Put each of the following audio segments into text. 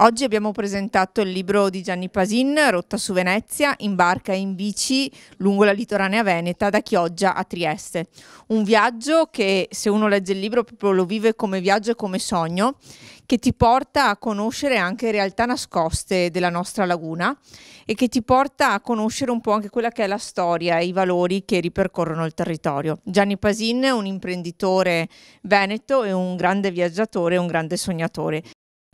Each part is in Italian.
Oggi abbiamo presentato il libro di Gianni Pasin, Rotta su Venezia, in barca e in bici lungo la litoranea veneta da Chioggia a Trieste. Un viaggio che se uno legge il libro proprio lo vive come viaggio e come sogno, che ti porta a conoscere anche realtà nascoste della nostra laguna e che ti porta a conoscere un po' anche quella che è la storia e i valori che ripercorrono il territorio. Gianni Pasin è un imprenditore veneto e un grande viaggiatore, un grande sognatore.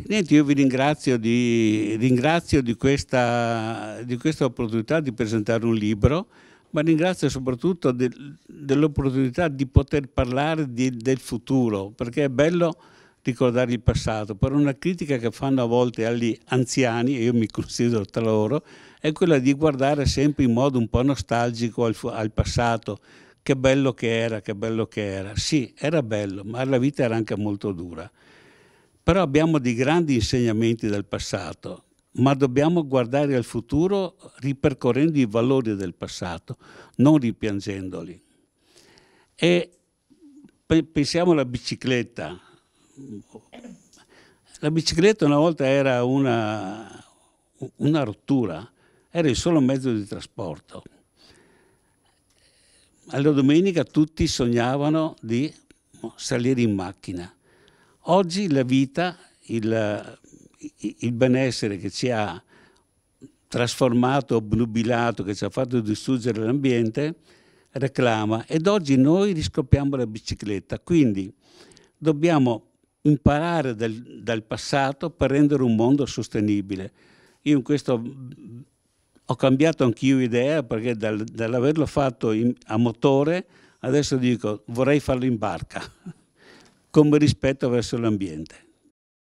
Niente, io vi ringrazio di, ringrazio di, questa, di questa opportunità di presentare un libro ma ringrazio soprattutto de, dell'opportunità di poter parlare di, del futuro, perché è bello ricordare il passato, però una critica che fanno a volte agli anziani, e io mi considero tra loro, è quella di guardare sempre in modo un po' nostalgico al, al passato, che bello che era, che bello che era. Sì, era bello, ma la vita era anche molto dura. Però abbiamo dei grandi insegnamenti del passato, ma dobbiamo guardare al futuro ripercorrendo i valori del passato, non ripiangendoli. E pensiamo alla bicicletta. La bicicletta una volta era una, una rottura, era il solo mezzo di trasporto. Alla domenica tutti sognavano di salire in macchina Oggi la vita, il, il benessere che ci ha trasformato, obnubilato, che ci ha fatto distruggere l'ambiente, reclama ed oggi noi riscopriamo la bicicletta. Quindi dobbiamo imparare dal, dal, passato per rendere un mondo sostenibile. Io in questo ho cambiato anch'io idea perché dal, dall'averlo fatto in, a motore adesso dico vorrei farlo in barca come rispetto verso l'ambiente.